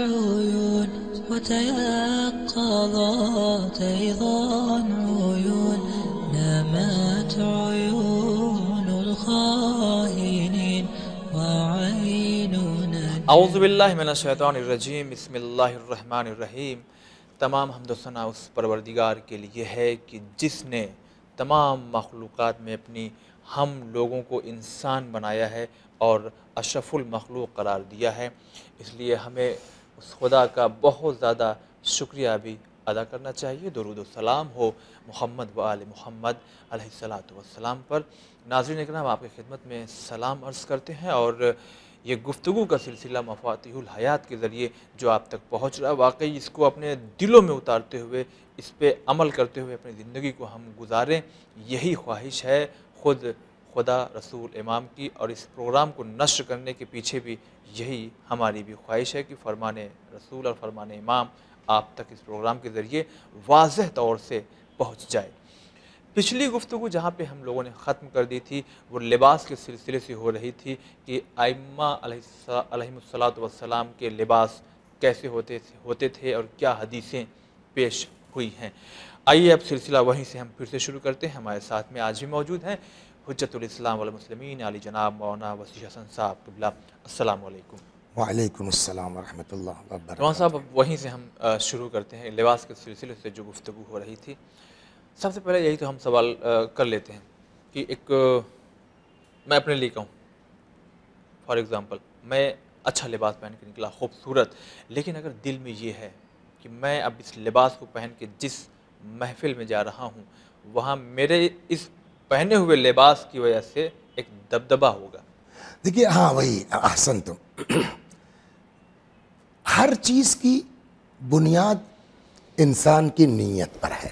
عيون وتيقظت أيضا عيون نامت عيون الخائنين وعيننا أعوذ بالله من الشيطان الرجيم بسم الله الرحمن الرحيم تمام حمد و اس پروردگار کے لیے ہے کہ جس نے تمام مخلوقات میں اپنی ہم لوگوں کو انسان بنایا ہے اور اشرف المخلوق قرار دیا ہے اس لیے ہمیں उस खुदा का बहुत ज़्यादा शुक्रिया भी अदा करना चाहिए दरुद सलाम हो मोहम्मद वाल मोहम्मद अलैहिस्सलाम पर नाजरन कराम आपकी खिदमत में सलाम अर्ज़ करते हैं और ये गुफ्तु का सिलसिला मफातिहुल हयात के ज़रिए जो आप तक पहुँच रहा है वाकई इसको अपने दिलों में उतारते हुए इस पर अमल करते हुए अपनी ज़िंदगी को हम गुजारें यही ख्वाहिश है ख़ुद खुदा रसूल इमाम की और इस प्रोग्राम को नष्ट करने के पीछे भी यही हमारी भी ख्वाहिश है कि फरमान रसूल और फरमान इमाम आप तक इस प्रोग्राम के ज़रिए वाज तौर से पहुँच जाए पिछली गुफ्तु जहाँ पर हम लोगों ने ख़त्म कर दी थी वो लिबास के सिलसिले से हो रही थी कि आइमा वसलाम के लिबास कैसे होते होते थे और क्या हदीसें पेश हुई हैं आइए अब सिलसिला वहीं से हम फिर से शुरू करते हैं हमारे साथ में आज भी मौजूद हैं हजतलाम वसलमिन अली जनाब मौना वसी हसन साहब कबला साहब वहीं से हम शुरू करते हैं लिबास के सिलसिले से जो गुफ्तु हो रही थी सबसे पहले यही तो हम सवाल कर लेते हैं कि एक मैं अपने लिए कहूँ फॉर एग्ज़ाम्पल मैं अच्छा लिबास पहन के निकला खूबसूरत लेकिन अगर दिल में ये है कि मैं अब इस लिबास को पहन के जिस महफिल में जा रहा हूँ वहाँ मेरे इस पहने हुए लिबास की वजह से एक दबदबा होगा देखिए हाँ वही आसन तो हर चीज़ की बुनियाद इंसान की नीयत पर है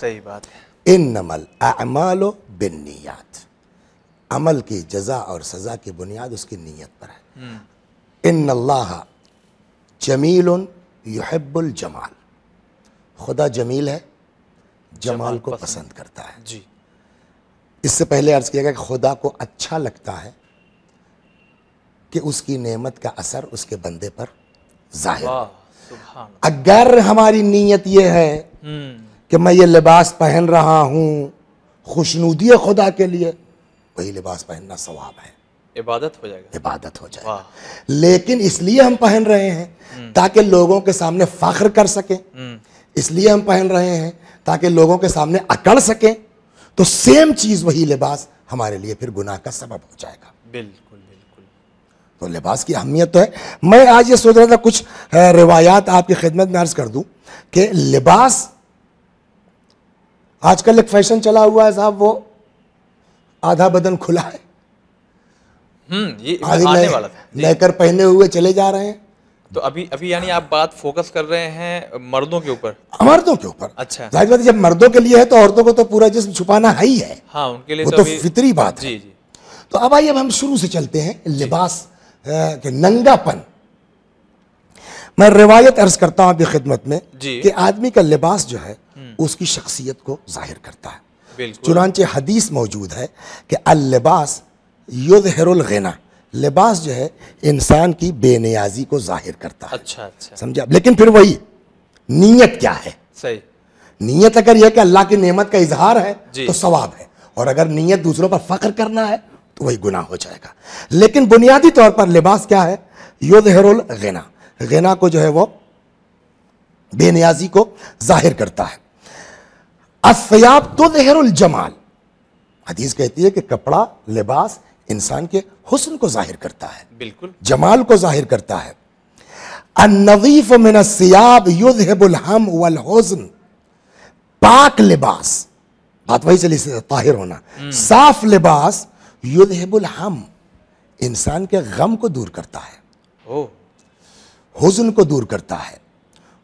सही बात है इन नमल अमाल बिन नीयत अमल की जजा और सज़ा की बुनियाद उसकी नीयत पर है हम्म। इन अल्लाह जमील युहबुल जमाल खुदा जमील है जमाल, जमाल को पसंद, पसंद करता है जी इससे पहले अर्ज़ किया गया कि खुदा को अच्छा लगता है कि उसकी नेमत का असर उसके बंदे पर जाहिर अगर हमारी नीयत यह है हम्म। कि मैं ये लिबास पहन रहा हूं खुशनुदी खुदा के लिए वही लिबास पहनना सवाब है इबादत हो जाएगा इबादत हो जाएगा लेकिन इसलिए हम पहन रहे हैं हम्म। ताकि लोगों के सामने फख्र कर सकें हम्म। इसलिए हम पहन रहे हैं ताकि लोगों के सामने अकड़ सकें तो सेम चीज वही लिबास हमारे लिए फिर गुनाह का सबब हो जाएगा बिल्कुल बिल्कुल तो लिबास की अहमियत तो है मैं आज ये सोच रहा था कुछ रिवायात आपकी खिदमत में अर्ज कर दूं कि लिबास आजकल एक फैशन चला हुआ है साहब वो आधा बदन खुला है हम्म, ये आने वाला लेकर पहने हुए चले जा रहे हैं तो अभी अभी यानी आप बात फोकस कर रहे हैं मर्दों के ऊपर मर्दों के ऊपर अच्छा जाहिर बात जब मर्दों के लिए है तो औरतों को तो पूरा जिसम छुपाना है ही है हाँ उनके लिए वो तो, तो फितरी बात जी जी तो अब आइए हम शुरू से चलते हैं लिबास के नंगापन मैं रिवायत अर्ज करता हूँ अभी खिदमत में कि आदमी का लिबास जो है हम्म। उसकी शख्सियत को जाहिर करता है चुनाचे हदीस मौजूद है कि अल लिबास युद्ध हेरुल गना लिबास जो है इंसान की बेनियाजी को जाहिर करता है अच्छा अच्छा समझा लेकिन फिर वही नीयत क्या है सही नीयत अगर यह कि अल्लाह की नेमत का इजहार है तो सवाब है और अगर नीयत दूसरों पर फख्र करना है तो वही गुना हो जाएगा लेकिन बुनियादी तौर पर लिबास क्या है योद गना गना को जो है वो बेनियाजी को जाहिर करता है असयाब तो जहरुल जमाल हदीस कहती है कि कपड़ा लिबास इंसान के हुसन को जाहिर करता है बिल्कुल जमाल को जाहिर करता है अनवीफ मिन सियाब युद्धबुल हम वल हुस्न पाक लिबास बात वही चली ताहिर होना हम्म। साफ लिबास युद्ध युद्धबुल हम इंसान के गम को दूर करता है हुजन को दूर करता है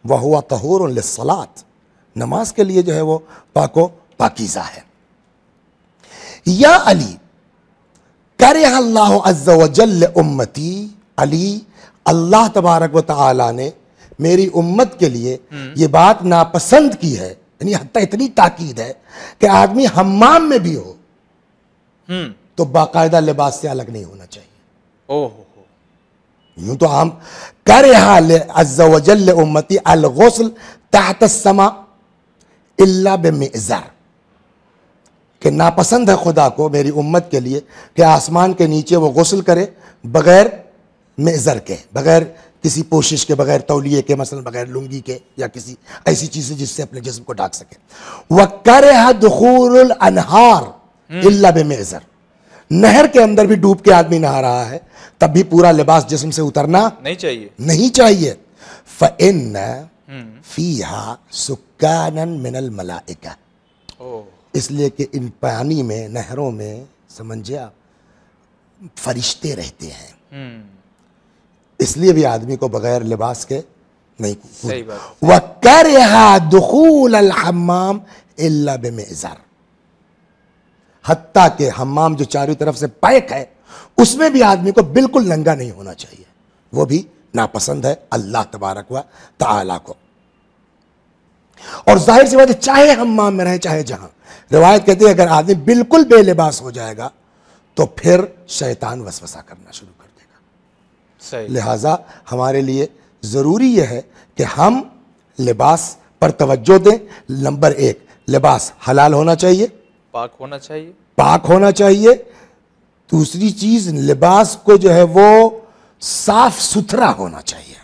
वह हुआ तहूर सलात नमाज के लिए जो है वो पाको पाकिज़ा है या अली कर उम्मती अली अल्लाह तबारक व ने मेरी उम्मत के लिए ये बात नापसंद की है यानी इतनी ताकीद है कि आदमी हमाम में भी हो तो बाकायदा लिबास से अलग नहीं होना चाहिए ओहो यूं तो हम कर अज्जा उम्मती अलगसल तहत समा इल्ला बेमिजार कि नापसंद है खुदा को मेरी उम्मत के लिए कि आसमान के नीचे वो गसल करे बग़ैर मेज़र के बग़ैर किसी कोशिश के बगैर तोलिए के मसल बगैर लुंगी के या किसी ऐसी चीज़ से जिससे अपने जिसम को ढाक सके वह कर अनहार हम्म। इल्ला नहर के अंदर भी डूब के आदमी नहा रहा है तब भी पूरा लिबास जिसम से उतरना नहीं चाहिए नहीं चाहिए फ़िन हा सुन मिनल मलाइका इसलिए कि इन पानी में नहरों में समझिया फरिश्ते रहते हैं हम्म। इसलिए भी आदमी को बगैर लिबास के नहीं वह कर दुखूलहमाम हत्ता हती के हमाम जो चारों तरफ से पैक है उसमें भी आदमी को बिल्कुल नंगा नहीं होना चाहिए वो भी नापसंद है अल्लाह तबारक हुआ ताला को और जाहिर सी बात है चाहे हम माम में रहें चाहे जहां रिवायत कहती है अगर आदमी बिल्कुल बेलिबास हो जाएगा तो फिर शैतान वसवसा करना शुरू कर देगा लिहाजा हमारे लिए ज़रूरी यह है कि हम लिबास पर तवज्जो दें नंबर एक लिबास हलाल होना चाहिए पाक होना चाहिए पाक होना चाहिए दूसरी चीज़ लिबास को जो है वो साफ सुथरा होना चाहिए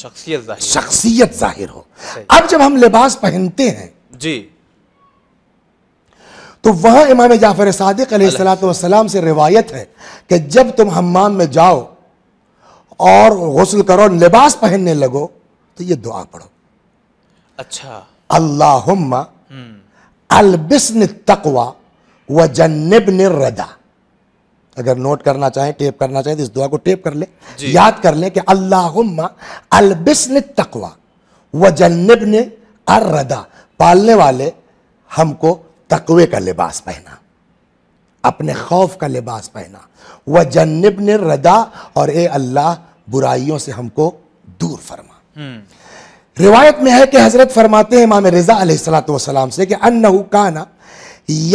शख्सियत हम्म, शख्सियत जाहिर हो अब जब हम लिबास पहनते हैं जी तो वहां इमाम जाफर सादिक सलाम से रिवायत है कि जब तुम हमाम में जाओ और गसल करो लिबास पहनने लगो तो ये दुआ पढ़ो अच्छा अल्लाह हम्म। अलबिस तकवा व जन्नब रदा अगर नोट करना चाहें टेप करना चाहें तो इस दुआ को टेप कर लें याद कर लें कि अल्लाहुम्मा अलबिसन तकवा व जन्नब ने अर्रदा पालने वाले हमको तकवे का लिबास पहना अपने खौफ का लिबास पहना व जन्नब ने रदा और ए अल्लाह बुराइयों से हमको दूर फरमा हम्म। रिवायत में है कि हजरत फरमाते हैं इमाम रजा सलाम से कि अन्नहु काना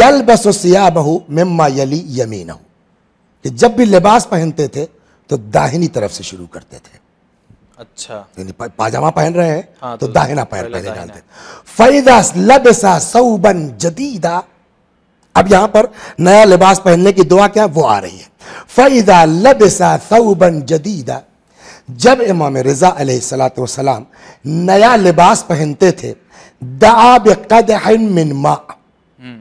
यल बसो सिया बहू मम्मा यली यमीन हूँ कि जब भी लिबास पहनते थे तो दाहिनी तरफ से शुरू करते थे अच्छा यानी पाजामा पहन रहे हैं हाँ, तो, तो दाहिना पैर पहले डालते फैदा लबसा सऊबन जदीदा अब यहां पर नया लिबास पहनने की दुआ क्या वो आ रही है फैदा लबसा सऊबन जदीदा जब इमाम रज़ा सलाम नया लिबास पहनते थे दाब कद मिन मा हम्म।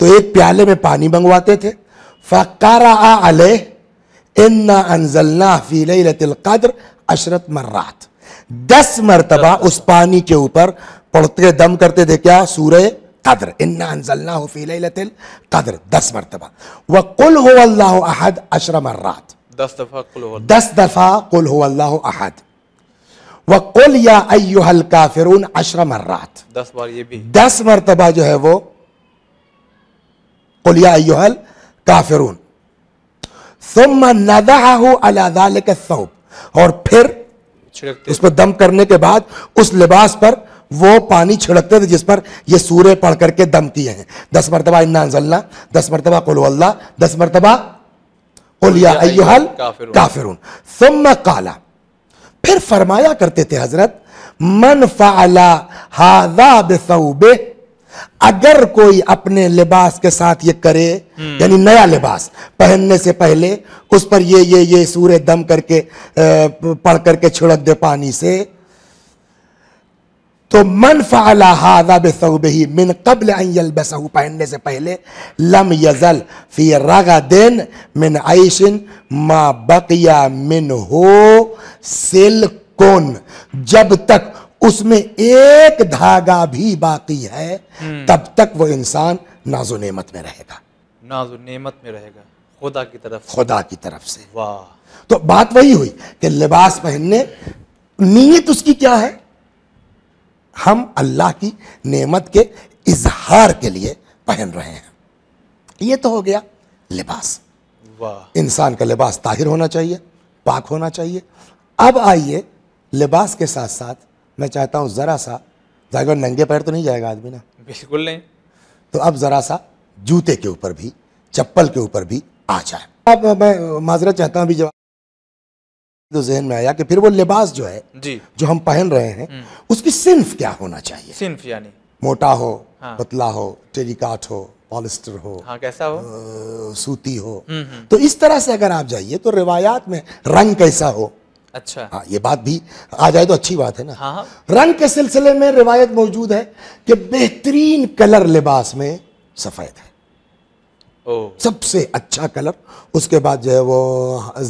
तो एक प्याले में पानी मंगवाते थे فقرأ عليه إنا أنزلناه في ليلة القدر عشرة مرات دس مرتبہ اس پانی کے اوپر پڑھتے دم کرتے تھے کیا سورہ قدر انا انزلناه في ليله القدر دس مرتبہ وقل هو الله احد عشر مرات دس دفعہ قل هو دس دفعہ قل هو الله احد وقل يا ايها الكافرون عشر مرات دس بار یہ بھی دس مرتبہ جو ہے وہ قل ايها ال काफिरून सौब और फिर उस पर दम करने के बाद उस लिबास पर वो पानी छिड़कते थे जिस पर ये सूर्य पढ़ करके दम किए हैं दस मरतबा इन्ना दस मरतबा कुल्ला दस मरतबा काफिरून, काफिर सुम्मा काला फिर फरमाया करते थे हजरत मन फाला हाजा बेसौबे अगर कोई अपने लिबास के साथ ये करे हम्म। यानी नया लिबास पहनने से पहले उस पर ये ये ये सूर्य दम करके पढ़ करके छिड़क दे पानी से तो मन फ़ाला हादा ही मिन कबल बसहू पहनने से पहले लम यजल फी रागा देन मिन आयशिन मा बकिया मिन हो सिल कौन जब तक उसमें एक धागा भी बाकी है हम्म। तब तक वो इंसान नाजो नेमत में रहेगा नाजो नेमत में रहेगा खुदा की तरफ खुदा की तरफ से वाह तो बात वही हुई कि लिबास पहनने नीयत उसकी क्या है हम अल्लाह की नेमत के इजहार के लिए पहन रहे हैं ये तो हो गया लिबास वाह इंसान का लिबास ताहिर होना चाहिए पाक होना चाहिए अब आइए लिबास के साथ साथ मैं चाहता हूँ ज़रा सा जाहिर नंगे पैर तो नहीं जाएगा आदमी ना बिल्कुल नहीं तो अब ज़रा सा जूते के ऊपर भी चप्पल के ऊपर भी आ जाए अब मैं माजरा चाहता हूँ अभी जवाब तो जहन में आया कि फिर वो लिबास जो है जी जो हम पहन रहे हैं हम्म। उसकी सिंफ क्या होना चाहिए सिंफ यानी मोटा हो हाँ। पतला हो टेरिकाट हो पॉलिस्टर हो हाँ, कैसा हो आ, सूती हो हम्म, हम्म। तो इस तरह से अगर आप जाइए तो रिवायात में रंग कैसा हो अच्छा आ, हाँ, ये बात भी आ जाए तो अच्छी बात है ना हाँ। रंग के सिलसिले में रिवायत मौजूद है कि बेहतरीन कलर लिबास में सफ़ेद है ओ। सबसे अच्छा कलर उसके बाद जो है वो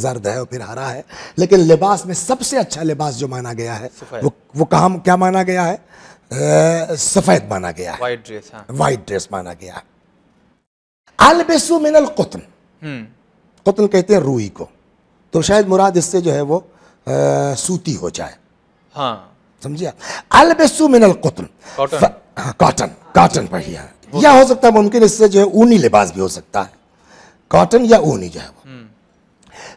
जर्द है और फिर हरा है लेकिन लिबास में सबसे अच्छा लिबास जो माना गया है वो वो कहा क्या माना गया है सफ़ेद माना गया वाइट ड्रेस हाँ। वाइट ड्रेस माना गया है हाँ। मिनल कुतन हम्म। कुतन कहते हैं रूई को तो शायद मुराद इससे जो है वो सूती हो जाए हाँ समझिए अलबेसु मिनल कॉटन कॉटन हाँ, हो सकता है मुमकिन इससे जो है ऊनी लिबास भी हो सकता है कॉटन या ऊनी जो है वो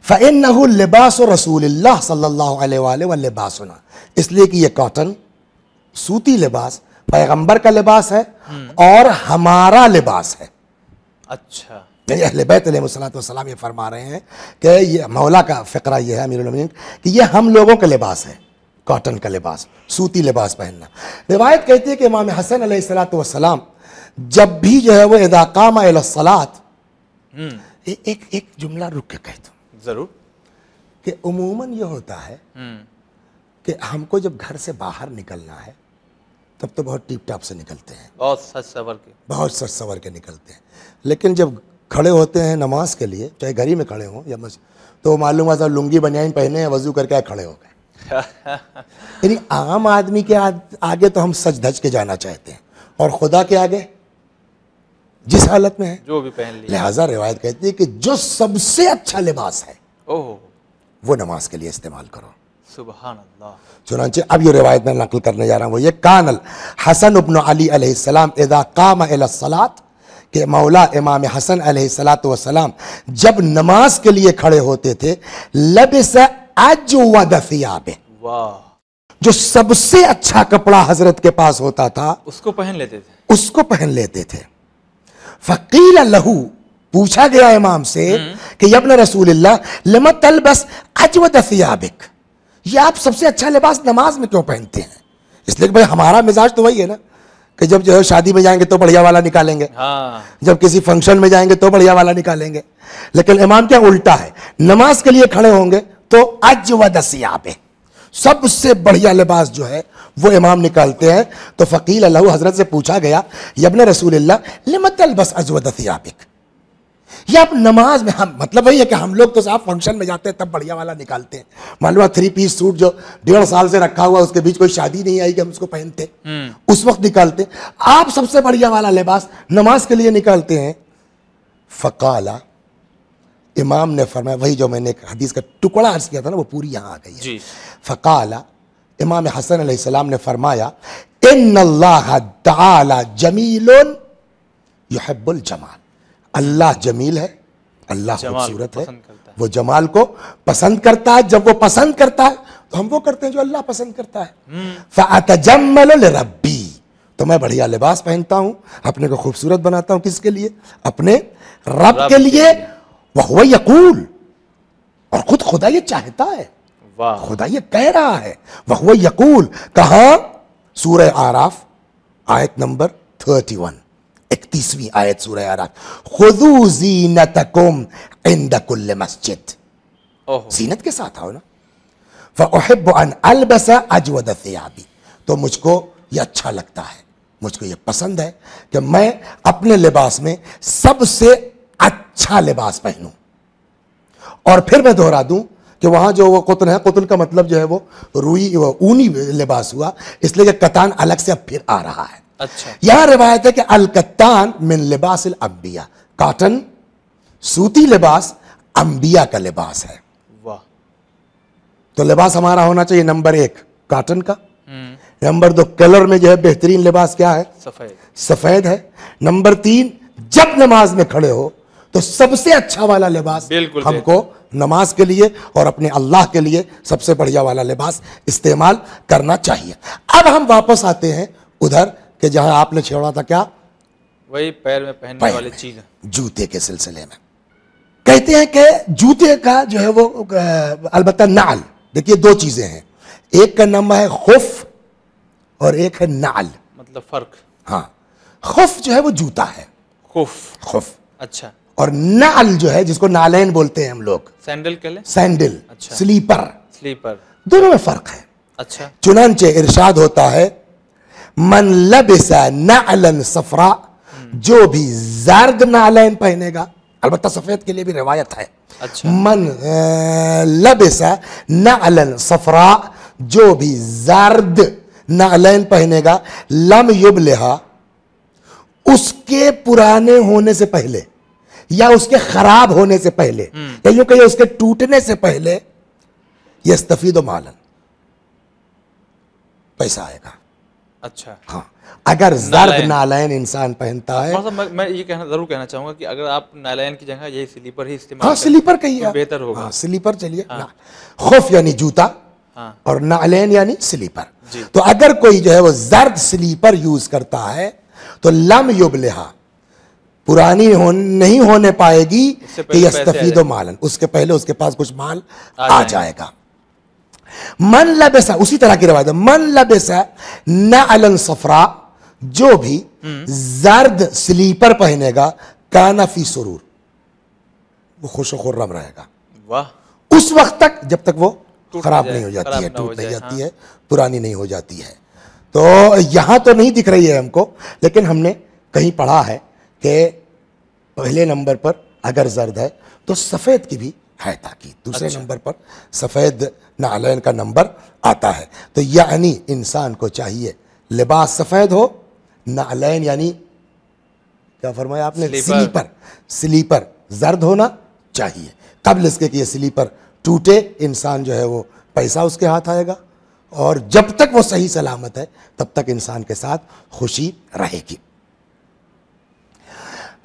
फ़ैन लिबास रसूल सल्लाबासना इसलिए कि यह कॉटन सूती लिबास पैगंबर का लिबास है हम्म। और हमारा लिबास है अच्छा यानी अहल बैत सलाम ये फरमा रहे हैं कि ये मौला का फ़करा ये है अमीर कि ये हम लोगों का लिबास है कॉटन का लिबास सूती लिबास पहनना रिवायत कहती है कि इमाम हसन सलाम जब भी जो है वो इदाकाम हम्म। एक एक जुमला रुक के कह दो ज़रूर कि उमूमन ये होता है हम्म। कि हमको जब घर से बाहर निकलना है तब तो बहुत टिप टाप से निकलते हैं बहुत सच सवर के बहुत सच सवर के निकलते हैं लेकिन जब खड़े होते हैं नमाज के लिए चाहे घर ही में खड़े हों या मस्जिद तो मालूम है लुंगी बनियान पहने वजू करके खड़े हो गए यानी आम आदमी के आगे तो हम सच धज के जाना चाहते हैं और खुदा के आगे जिस हालत में है जो भी पहन लिया लिहाजा रिवायत कहती है कि जो सबसे अच्छा लिबास है ओहो वो नमाज के लिए इस्तेमाल करो चुनाचे अब ये रिवायत में नकल करने जा रहा हूँ वो ये कानल हसन उबन अली सलाम एदा काम सलात कि मौला इमाम हसन सलात जब नमाज के लिए खड़े होते थे जो सबसे अच्छा कपड़ा हजरत के पास होता था उसको पहन लेते थे उसको पहन लेते थे फकील लहू पूछा गया इमाम से हम्म। कि यबन रसूल लमत तलबस अजवदफियाबिक ये आप सबसे अच्छा लिबास नमाज में क्यों पहनते हैं इसलिए भाई हमारा मिजाज तो वही है ना कि जब जो है शादी में जाएंगे तो बढ़िया वाला निकालेंगे हाँ। जब किसी फंक्शन में जाएंगे तो बढ़िया वाला निकालेंगे लेकिन इमाम क्या उल्टा है नमाज के लिए खड़े होंगे तो आज व दसिया पे सबसे बढ़िया लिबास जो है वो इमाम निकालते हैं तो फ़कील अल्लाह हजरत से पूछा गया यबन रसूल बस अजवदसियाबिक या आप नमाज में हम मतलब वही है कि हम लोग तो साहब फंक्शन में जाते हैं तब बढ़िया वाला निकालते हैं मालूम थ्री पीस सूट जो डेढ़ साल से रखा हुआ उसके बीच कोई शादी नहीं आई कि हम उसको पहनते हम्म। उस वक्त निकालते आप सबसे बढ़िया वाला लिबास नमाज के लिए निकालते हैं फ़काला इमाम ने फरमाया वही जो मैंने हदीस का टुकड़ा अर्ज किया था ना वो पूरी यहाँ आ गई फ़काला इमाम हसन अलैहिस्सलाम ने फरमाया इन अल्लाह जमील जमाल अल्लाह जमील है अल्लाह खूबसूरत है वो जमाल को पसंद करता है जब वो पसंद करता है तो हम वो करते हैं जो अल्लाह पसंद करता है हम्म। फ़ातजमल रब्बी तो मैं बढ़िया लिबास पहनता हूं अपने को खूबसूरत बनाता हूं किसके लिए अपने रब, रब के लिए वह यकूल और खुद खुदा ये चाहता है खुदा ये कह रहा है वह यकूल कहा सूर्य आराफ आयत नंबर थर्टी वन इकतीसवीं आयत सूरह आराक खुदू जीनत कुम इंद कुल मस्जिद जीनत के साथ आओ ना फ़हब अन अलबसा अजवद याबी तो मुझको ये अच्छा लगता है मुझको ये पसंद है कि मैं अपने लिबास में सबसे अच्छा लिबास पहनूं और फिर मैं दोहरा दूं कि वहां जो वो कुतन है कुतन का मतलब जो है वो रुई वो ऊनी लिबास हुआ इसलिए कतान अलग से अब फिर आ रहा है अच्छा यह रिवायत है कि अलकत्तान मिन लिबास अंबिया काटन सूती लिबास अंबिया का लिबास है वाह तो लिबास हमारा होना चाहिए नंबर एक काटन का हम्म। नंबर दो कलर में जो है बेहतरीन लिबास क्या है सफेद सफेद है नंबर तीन जब नमाज में खड़े हो तो सबसे अच्छा वाला लिबास हमको नमाज के लिए और अपने अल्लाह के लिए सबसे बढ़िया वाला लिबास इस्तेमाल करना चाहिए अब हम वापस आते हैं उधर कि जहां आपने छेड़ा था क्या वही पैर में पहनने पैर वाली चीज जूते के सिलसिले में कहते हैं कि जूते का जो है वो अलबत्ता नाल देखिए दो चीजें हैं एक का नाम है खुफ और एक है नाल मतलब फर्क हाँ खुफ जो है वो जूता है खुफ खुफ अच्छा और नाल जो है जिसको नालैन बोलते हैं हम लोग सैंडल के लिए सैंडल अच्छा स्लीपर स्लीपर दोनों में फर्क है अच्छा चुनानचे इरशाद होता है मन लबिसा नालन सफरा जो भी जर्द नालन पहनेगा अलबत् सफ़ेद के लिए भी रिवायत है अच्छा। मन लबिसा नालन सफरा जो भी जर्द नालन पहनेगा लम युब लिहा उसके पुराने होने से पहले या उसके खराब होने से पहले हम्म। या यूं कहिए उसके टूटने से पहले यह स्तफीद मालन पैसा आएगा अच्छा हाँ अगर जर्द नालायन इंसान पहनता है तो मैं, ये कहना जरूर कहना चाहूंगा कि अगर आप नालायन की जगह यही स्लीपर ही इस्तेमाल हाँ स्लीपर तो बेहतर होगा हाँ, स्लीपर चलिए हाँ। यानी जूता हाँ। और नालायन यानी स्लीपर तो अगर कोई जो है वो जर्द स्लीपर यूज करता है तो लम लिहा पुरानी हो, नहीं होने पाएगी कि यस्तफीदो मालन उसके पहले उसके पास कुछ माल आ जाएगा मन लबेसा उसी तरह की रवायत है मन लबेसा न अलन सफरा जो भी जर्द स्लीपर पहनेगा काना फी सुरूर वो खुश खुर्रम रहेगा वाह उस वक्त तक जब तक वो खराब नहीं हो जाती है टूट नहीं जाती हाँ। है पुरानी नहीं हो जाती है तो यहां तो नहीं दिख रही है हमको लेकिन हमने कहीं पढ़ा है कि पहले नंबर पर अगर जर्द है तो सफ़ेद की भी है ताकि दूसरे अच्छा। नंबर पर सफ़ेद नालैन का नंबर आता है तो यानी इंसान को चाहिए लिबास सफ़ेद हो नालैन यानी क्या फरमाया आपने स्लीपर स्लीपर, जर्द होना चाहिए कब लिस्के कि ये स्लीपर टूटे इंसान जो है वो पैसा उसके हाथ आएगा और जब तक वो सही सलामत है तब तक इंसान के साथ खुशी रहेगी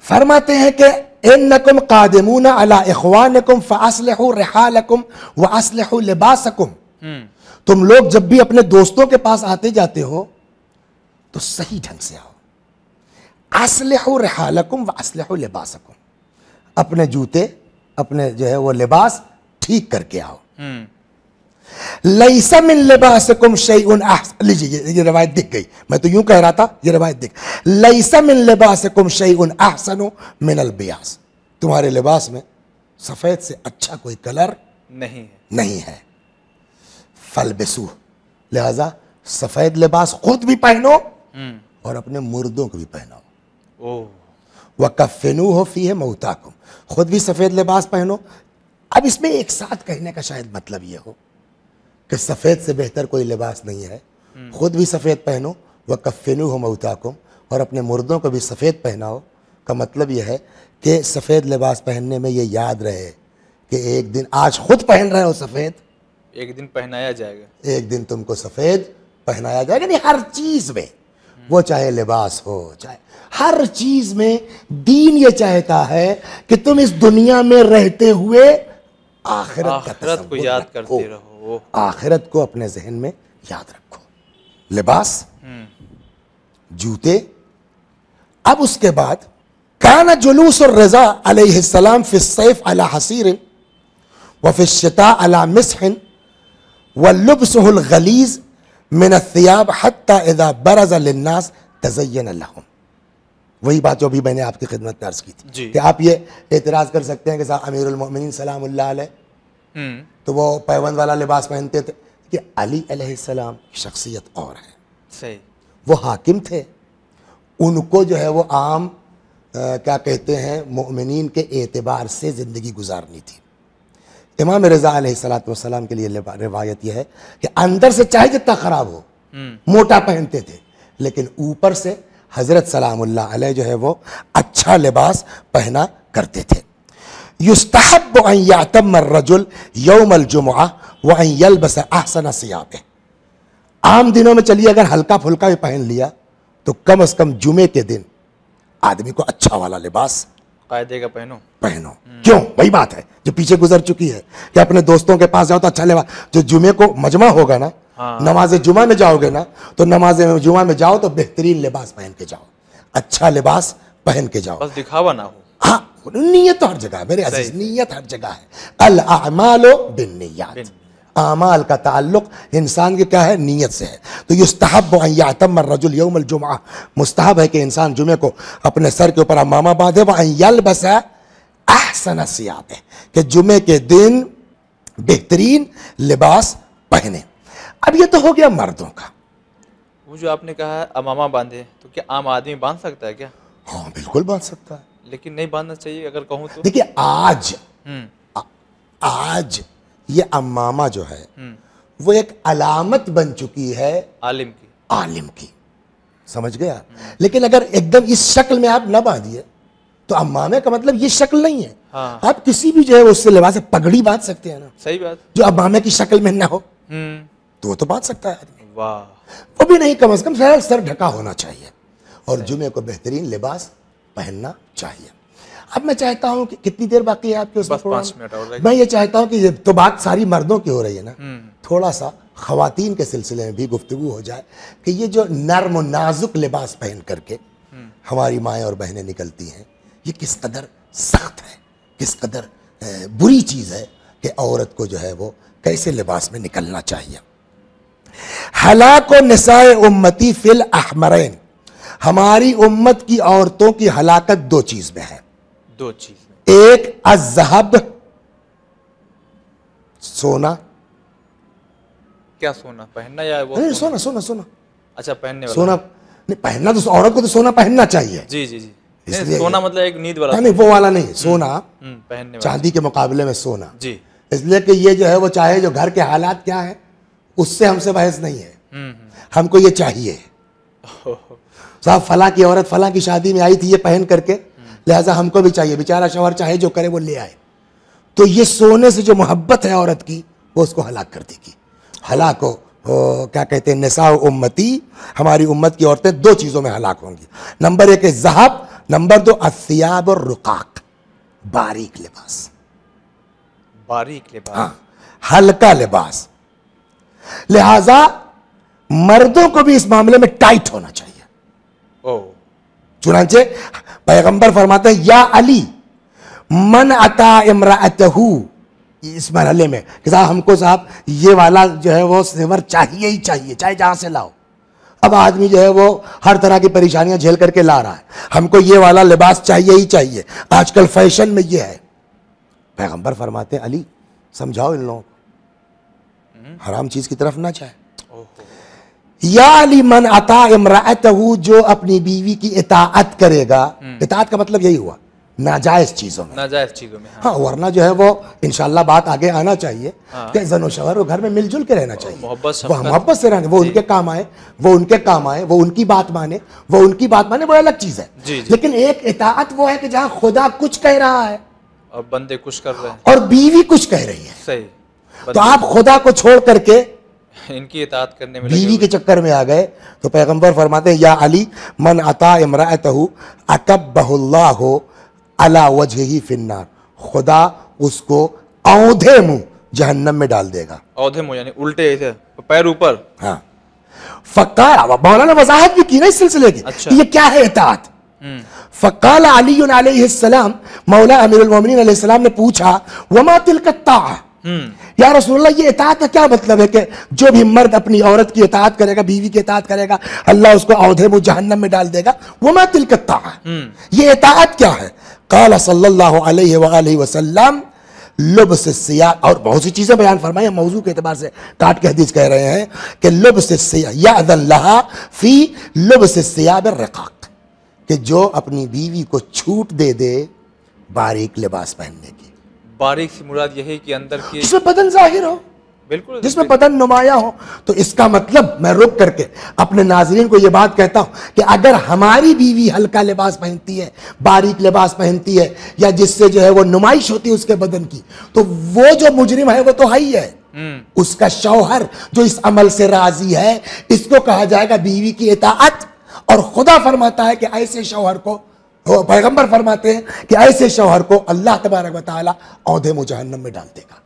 फरमाते हैं कि انكم قادمون على اخوانكم فاصلحوا رحالكم واصلحوا لباسكم hmm. तुम लोग जब भी अपने दोस्तों के पास आते जाते हो तो सही ढंग से आओ असलहु रिहालकुम व असलहु लिबासकुम अपने जूते अपने जो है वो लिबास ठीक करके आओ hmm. लईसा मिन लिबास लीजिए ये रवायत दिख गई मैं तो यूं कह रहा था ये रवायत दिख लईसा मिन लिबास मिनल तुम्हारे लिबास में सफ़ेद से अच्छा कोई कलर नहीं है नहीं है फल बेसू लिहाजा सफ़ेद लिबास खुद भी पहनो हम्म। और अपने मुर्दों को भी पहनाओ वह कफेनू हो फी है मऊताकुम खुद भी सफ़ेद लिबास पहनो अब इसमें एक साथ कहने का शायद मतलब यह हो कि सफ़ेद से बेहतर कोई लिबास नहीं है हम्म। ख़ुद भी सफ़ेद पहनो व कफ़िनु हो मऊताकुम और अपने मुर्दों को भी सफ़ेद पहनाओ का मतलब यह है कि सफ़ेद लिबास पहनने में ये याद रहे कि एक दिन आज खुद पहन रहे हो सफ़ेद एक दिन पहनाया जाएगा एक दिन तुमको सफ़ेद पहनाया जाएगा यानी हर चीज़ में वो चाहे लिबास हो चाहे हर चीज़ में दीन ये चाहता है कि तुम इस दुनिया में रहते हुए आखिरत को याद करते रहो आखिरत को अपने जहन में याद रखो लिबास जूते अब उसके बाद कान जुलूस और रजा अलैहिस्सलाम फिर सैफ अला हसीर व फिर शता अला मिसहन व लुबसहुल गलीज़ मिनसियाब हत्ता इदा बरज लन्नास तजयन लहम वही बात जो भी मैंने आपकी खिदमत में अर्ज की थी कि आप ये एतराज़ कर सकते हैं कि साहब अमीरुल अमीरमिन सलाम हम्म। तो वो पैवंद वाला लिबास पहनते थे कि अली अलैहिस्सलाम की शख्सियत और है सही वो हाकिम थे उनको जो है वो आम आ, क्या कहते हैं ममिन के एतबार से ज़िंदगी गुजारनी थी इमाम रज़ा सलाम के लिए रिवायत यह है कि अंदर से चाहे जितना ख़राब हो हम्म। मोटा पहनते थे लेकिन ऊपर से हज़रत सलाम जो है वो अच्छा लिबास पहना करते थे युस्तहब यातम रजुल यौमल जुमा व यलबस आहसन सियाब आम दिनों में चलिए अगर हल्का फुल्का भी पहन लिया तो कम अज कम जुमे के दिन आदमी को अच्छा वाला लिबास कायदे का पहनो पहनो क्यों वही बात है जो पीछे गुजर चुकी है कि अपने दोस्तों के पास जाओ तो अच्छा लिबास जो जुमे को मजमा होगा ना हाँ। नमाज जुमा में जाओगे ना तो नमाज जुमा में जाओ तो बेहतरीन लिबास पहन के जाओ अच्छा लिबास पहन के जाओ बस दिखावा ना हो हाँ बोलो नीयत तो हर जगह है मेरे अजीज नीयत हर जगह है अल अमालो बिन नीयत आमाल का ताल्लुक इंसान के क्या है नीयत से है तो युस्तहब यातम रजुल यौम जुमा मुस्तहब है कि इंसान जुमे को अपने सर के ऊपर अमामा बांधे वह यल बस है अहसन सियाब है कि जुमे के दिन बेहतरीन लिबास पहने अब ये तो हो गया मर्दों का वो जो आपने कहा अमामा बांधे तो क्या आम आदमी बांध सकता है क्या हाँ बिल्कुल बांध सकता है लेकिन नहीं बांधना चाहिए अगर कहूँ तो देखिए आज हम्म। आज ये अमामा जो है हम्म। वो एक अलामत बन चुकी है आलिम की आलिम की समझ गया लेकिन अगर एकदम इस शक्ल में आप ना बांधिए तो अमामे का मतलब ये शक्ल नहीं है हाँ। आप किसी भी जो है उससे लिबास पगड़ी बांध सकते हैं ना सही बात जो अमामे की शक्ल में ना हो हम्म। तो वो तो बांध सकता है आदमी वाह वो भी नहीं कम अज कम सर ढका होना चाहिए और जुमे को बेहतरीन लिबास पहनना चाहिए अब मैं चाहता हूँ कि कितनी देर बाकी है आपके उसमें पाँच मैं ये चाहता हूँ कि ये तो बात सारी मर्दों की हो रही है ना हम्म। थोड़ा सा खातन के सिलसिले में भी गुफ्तु हो जाए कि ये जो नर्म नाजुक लिबास पहन करके हम्म। हमारी माएँ और बहनें निकलती हैं ये किस कदर सख्त है किस कदर बुरी चीज़ है कि औरत को जो है वो कैसे लिबास में निकलना चाहिए हलाक नसाए उम्मती फिल अहमरैन हमारी उम्मत की औरतों की हलाकत दो चीज में है दो चीज एक अजहब सोना क्या सोना पहनना या वो नहीं, सोना सोना सोना अच्छा पहनने सोना नहीं पहनना तो औरत को तो सोना पहनना चाहिए जी जी जी इसलिए सोना मतलब एक नींद वाला हाँ, नहीं वो वाला नहीं हम्म, सोना हम्म, पहनने चांदी के मुकाबले में सोना जी इसलिए कि ये जो है वो चाहे जो घर के हालात क्या है उससे हमसे बहस नहीं है हम्म, हमको ये चाहिए साहब फला की औरत फला की शादी में आई थी ये पहन करके लिहाजा हमको भी चाहिए बेचारा शोहर चाहे जो करे वो ले आए तो ये सोने से जो मोहब्बत है औरत की वो उसको हलाक कर देगी हलाक हो ओ, क्या कहते हैं नसा उम्मती हमारी उम्मत की औरतें दो चीज़ों में हलाक होंगी नंबर एक है जहाब नंबर दो असियाब और रुकाक बारीक लिबास बारीक लिबास हाँ हल्का लिबास लिहाजा मर्दों को भी इस मामले में टाइट होना चाहिए चुनाचे पैगंबर फरमाते हैं या अली मन अता इमरातहू इस मरहले में कि साहब हमको साहब ये वाला जो है वो सेवर चाहिए ही चाहिए चाहे जहां से लाओ अब आदमी जो है वो हर तरह की परेशानियां झेल करके ला रहा है हमको ये वाला लिबास चाहिए ही चाहिए आजकल फैशन में ये है पैगंबर फरमाते अली समझाओ इन लोगों हराम चीज़ की तरफ ना चाहे यालिमन अता इमरात जो अपनी बीवी की इतात करेगा हम्म। इतात का मतलब यही हुआ नाजायज चीजों में नाजायज चीजों में हाँ, हाँ वरना जो है वो इनशाला बात आगे आना चाहिए हाँ। कि जनो शवर वो घर में मिलजुल के रहना चाहिए वो मोहब्बत से रहने वो उनके काम आए वो उनके काम आए वो उनकी बात माने वो उनकी बात माने वो अलग चीज है जी, जी। लेकिन एक इतात वो है कि जहाँ खुदा कुछ कह रहा है और बंदे कुछ कर रहे हैं और बीवी कुछ कह रही है सही तो आप खुदा को छोड़ करके इनकी इतात करने में बीवी के चक्कर में आ गए तो पैगंबर फरमाते हैं या अली मन अता इमरातहु अकब्बहुल्ला हो अला वजह ही फिन्नार खुदा उसको औधे मुंह जहन्नम में डाल देगा औधे मुंह यानी उल्टे ऐसे पैर ऊपर हाँ फकाला मौलाना वजाहत भी की ना इस सिलसिले की अच्छा। तो ये क्या है इतात हम्म। फकाल अली सलाम मौला अमीरुल मोमिनीन अमीर ने पूछा वमा तिलकत्ता हम्म। या रसोल्ला ये इतात का क्या मतलब है कि जो भी मर्द अपनी औरत की इतात करेगा बीवी की इतात करेगा अल्लाह उसको औधे में जहन्नम में डाल देगा वो मैं तिलकत्ता हम्म। ये इतात क्या है काला सल्लल्लाहु अलैहि वसल्लम लुब से सिया और बहुत सी चीज़ें बयान फरमाई हम मौजू के अतबार से काट के हदीस कह रहे हैं कि लुब से सिया यादल्ला फ़ी लुब से सियाब रकाक कि जो अपनी बीवी को छूट दे दे बारीक लिबास पहनने की बारीक से मुराद यही कि अंदर की जिसमें बदन जाहिर हो बिल्कुल जिसमें बदन नुमाया हो तो इसका मतलब मैं रुक करके अपने नाजरीन को यह बात कहता हूं कि अगर हमारी बीवी हल्का लिबास पहनती है बारीक लिबास पहनती है या जिससे जो है वो नुमाइश होती है उसके बदन की तो वो जो मुजरिम है वो तो हाई है हम्म। उसका शौहर जो इस अमल से राजी है इसको कहा जाएगा बीवी की इताअत और खुदा फरमाता है कि ऐसे शौहर को वो पैगंबर फरमाते हैं कि ऐसे शौहर को अल्लाह तबारक वाली मुजहन्नम में डाल देगा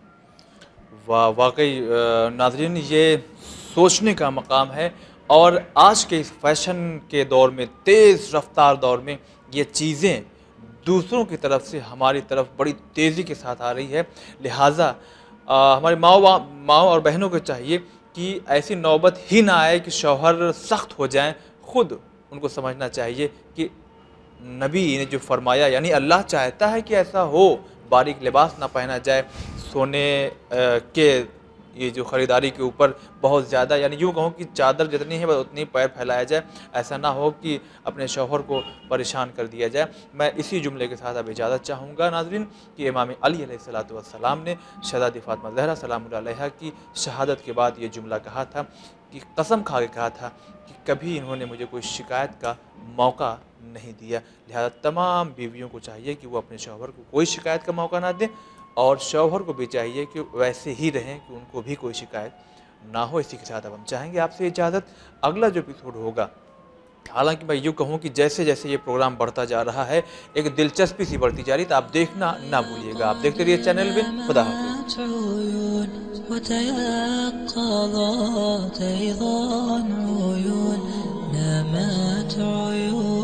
वाह वाकई नाजरीन ये सोचने का मकाम है और आज के इस फैशन के दौर में तेज़ रफ्तार दौर में ये चीज़ें दूसरों की तरफ से हमारी तरफ बड़ी तेज़ी के साथ आ रही है लिहाजा हमारे माओ माओ और बहनों को चाहिए कि ऐसी नौबत ही ना आए कि शौहर सख्त हो जाएं खुद उनको समझना चाहिए कि नबी ने जो फरमाया यानी अल्लाह चाहता है कि ऐसा हो बारीक लिबास ना पहना जाए सोने के ये जो ख़रीदारी के ऊपर बहुत ज़्यादा यानी यूँ कहूँ कि चादर जितनी है बस उतनी पैर फैलाया जाए ऐसा ना हो कि अपने शोहर को परेशान कर दिया जाए मैं इसी जुमले के साथ अब इजाज़त चाहूँगा नाजरीन कि इमाम अली सलाम ने शहजादी फ़ातमा जहरा सलाम की शहादत के बाद ये जुमला कहा था कि कसम खा के कहा था कि कभी इन्होंने मुझे कोई शिकायत का मौका नहीं दिया लिहाजा तमाम बीवियों को चाहिए कि वो अपने शौहर को कोई शिकायत का मौका ना दें और शौहर को भी चाहिए कि वैसे ही रहें कि उनको भी कोई शिकायत ना हो इसी के साथ अब हम चाहेंगे आपसे इजाज़त अगला जो एपिसोड होगा हालांकि मैं यूँ कहूँ कि जैसे जैसे ये प्रोग्राम बढ़ता जा रहा है एक दिलचस्पी सी बढ़ती जा रही तो आप देखना ना भूलिएगा आप देखते रहिए चैनल में खुदा हाफिज़